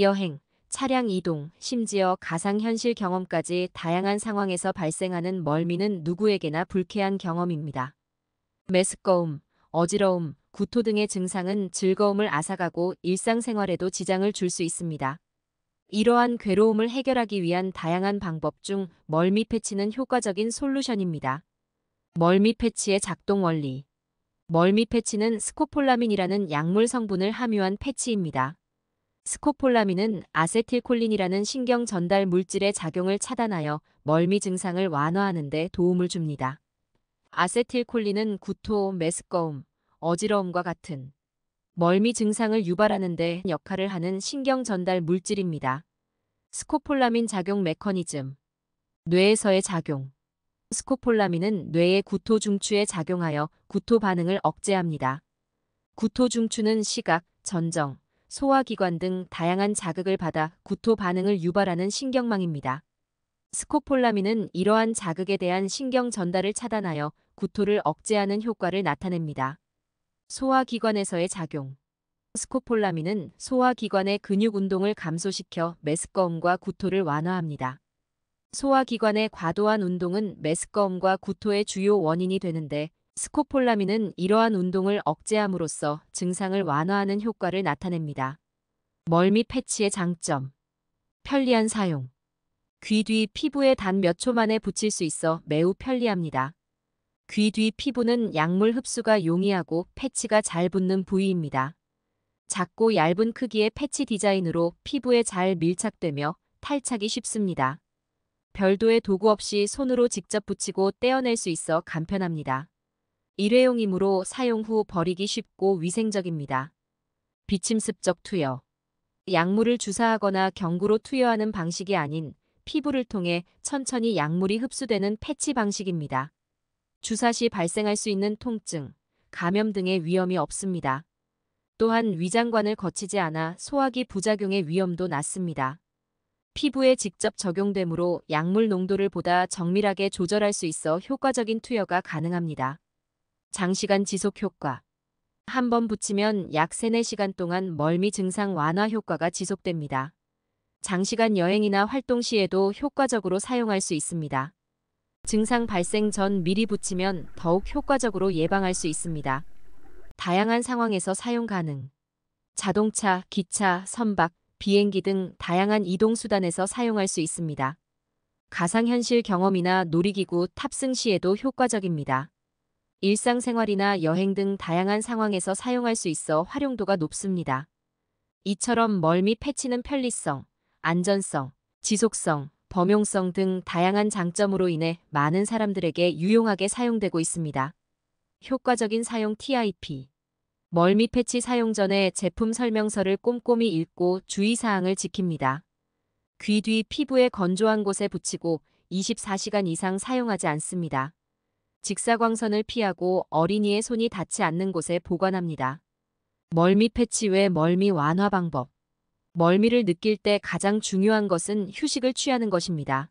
여행, 차량 이동, 심지어 가상현실 경험까지 다양한 상황에서 발생하는 멀미는 누구에게나 불쾌한 경험입니다. 메스꺼움, 어지러움, 구토 등의 증상은 즐거움을 앗아가고 일상생활에도 지장을 줄 수 있습니다. 이러한 괴로움을 해결하기 위한 다양한 방법 중 멀미 패치는 효과적인 솔루션입니다. 멀미 패치의 작동 원리 멀미 패치는 스코폴라민이라는 약물 성분을 함유한 패치입니다. 스코폴라민은 아세틸콜린이라는 신경 전달 물질의 작용을 차단하여 멀미 증상을 완화하는 데 도움을 줍니다. 아세틸콜린은 구토, 메스꺼움, 어지러움과 같은 멀미 증상을 유발하는 데 역할을 하는 신경 전달 물질입니다. 스코폴라민 작용 메커니즘 뇌에서의 작용 스코폴라민은 뇌의 구토 중추에 작용하여 구토 반응을 억제합니다. 구토 중추는 시각, 전정, 소화기관 등 다양한 자극을 받아 구토 반응을 유발하는 신경망입니다. 스코폴라민은 이러한 자극에 대한 신경 전달을 차단하여 구토를 억제하는 효과를 나타냅니다. 소화기관에서의 작용 스코폴라민은 소화기관의 근육 운동을 감소시켜 메스꺼움과 구토를 완화합니다. 소화기관의 과도한 운동은 메스꺼움과 구토의 주요 원인이 되는데 스코폴라민은 이러한 운동을 억제함으로써 증상을 완화하는 효과를 나타냅니다. 멀미 패치의 장점 편리한 사용 귀 뒤 피부에 단 몇 초 만에 붙일 수 있어 매우 편리합니다. 귀 뒤 피부는 약물 흡수가 용이하고 패치가 잘 붙는 부위입니다. 작고 얇은 크기의 패치 디자인으로 피부에 잘 밀착되며 탈착이 쉽습니다. 별도의 도구 없이 손으로 직접 붙이고 떼어낼 수 있어 간편합니다. 일회용이므로 사용 후 버리기 쉽고 위생적입니다. 비침습적 투여 약물을 주사하거나 경구로 투여하는 방식이 아닌 피부를 통해 천천히 약물이 흡수되는 패치 방식입니다. 주사 시 발생할 수 있는 통증, 감염 등의 위험이 없습니다. 또한 위장관을 거치지 않아 소화기 부작용의 위험도 낮습니다. 피부에 직접 적용되므로 약물 농도를 보다 정밀하게 조절할 수 있어 효과적인 투여가 가능합니다. 장시간 지속 효과. 한 번 붙이면 약 3, 4시간 동안 멀미 증상 완화 효과가 지속됩니다. 장시간 여행이나 활동 시에도 효과적으로 사용할 수 있습니다. 증상 발생 전 미리 붙이면 더욱 효과적으로 예방할 수 있습니다. 다양한 상황에서 사용 가능. 자동차, 기차, 선박, 비행기 등 다양한 이동수단에서 사용할 수 있습니다. 가상현실 경험이나 놀이기구 탑승 시에도 효과적입니다. 일상생활이나 여행 등 다양한 상황에서 사용할 수 있어 활용도가 높습니다. 이처럼 멀미 패치는 편리성, 안전성, 지속성, 범용성 등 다양한 장점으로 인해 많은 사람들에게 유용하게 사용되고 있습니다. 효과적인 사용 TIP 멀미 패치 사용 전에 제품 설명서를 꼼꼼히 읽고 주의사항을 지킵니다. 귀 뒤 피부의 건조한 곳에 붙이고 24시간 이상 사용하지 않습니다. 직사광선을 피하고 어린이의 손이 닿지 않는 곳에 보관합니다. 멀미 패치 외 멀미 완화 방법 멀미를 느낄 때 가장 중요한 것은 휴식을 취하는 것입니다.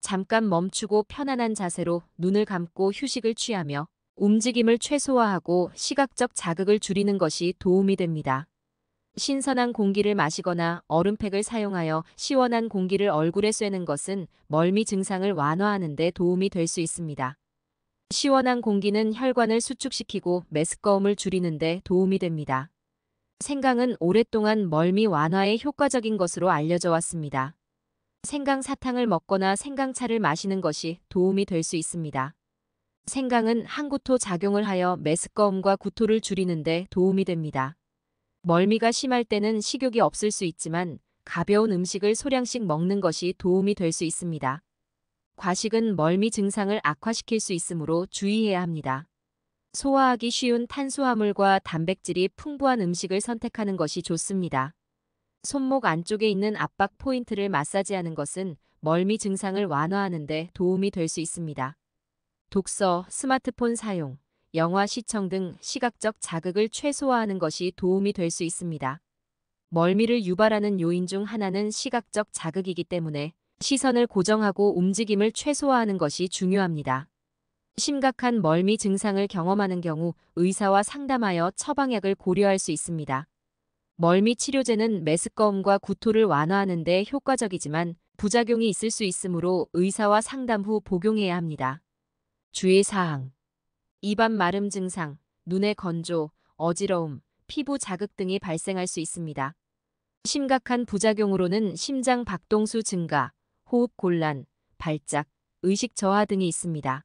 잠깐 멈추고 편안한 자세로 눈을 감고 휴식을 취하며 움직임을 최소화하고 시각적 자극을 줄이는 것이 도움이 됩니다. 신선한 공기를 마시거나 얼음팩을 사용하여 시원한 공기를 얼굴에 쐬는 것은 멀미 증상을 완화하는 데 도움이 될 수 있습니다. 시원한 공기는 혈관을 수축시키고 메스꺼움을 줄이는데 도움이 됩니다. 생강은 오랫동안 멀미 완화에 효과적인 것으로 알려져 왔습니다. 생강 사탕을 먹거나 생강차를 마시는 것이 도움이 될 수 있습니다. 생강은 항구토 작용을 하여 메스꺼움과 구토를 줄이는데 도움이 됩니다. 멀미가 심할 때는 식욕이 없을 수 있지만 가벼운 음식을 소량씩 먹는 것이 도움이 될 수 있습니다. 과식은 멀미 증상을 악화시킬 수 있으므로 주의해야 합니다. 소화하기 쉬운 탄수화물과 단백질이 풍부한 음식을 선택하는 것이 좋습니다. 손목 안쪽에 있는 압박 포인트를 마사지하는 것은 멀미 증상을 완화하는 데 도움이 될 수 있습니다. 독서, 스마트폰 사용, 영화 시청 등 시각적 자극을 최소화하는 것이 도움이 될 수 있습니다. 멀미를 유발하는 요인 중 하나는 시각적 자극이기 때문에 시선을 고정하고 움직임을 최소화하는 것이 중요합니다. 심각한 멀미 증상을 경험하는 경우 의사와 상담하여 처방약을 고려할 수 있습니다. 멀미 치료제는 메스꺼움과 구토를 완화하는 데 효과적이지만 부작용이 있을 수 있으므로 의사와 상담 후 복용해야 합니다. 주의사항 입안 마름 증상, 눈의 건조, 어지러움, 피부 자극 등이 발생할 수 있습니다. 심각한 부작용으로는 심장 박동수 증가, 호흡 곤란, 발작, 의식 저하 등이 있습니다.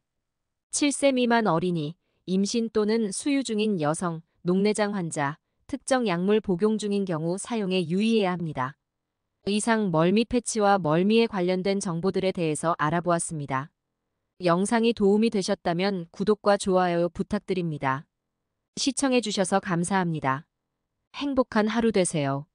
7세 미만 어린이, 임신 또는 수유 중인 여성, 녹내장 환자, 특정 약물 복용 중인 경우 사용에 유의해야 합니다. 이상 멀미 패치와 멀미에 관련된 정보들에 대해서 알아보았습니다. 영상이 도움이 되셨다면 구독과 좋아요 부탁드립니다. 시청해주셔서 감사합니다. 행복한 하루 되세요.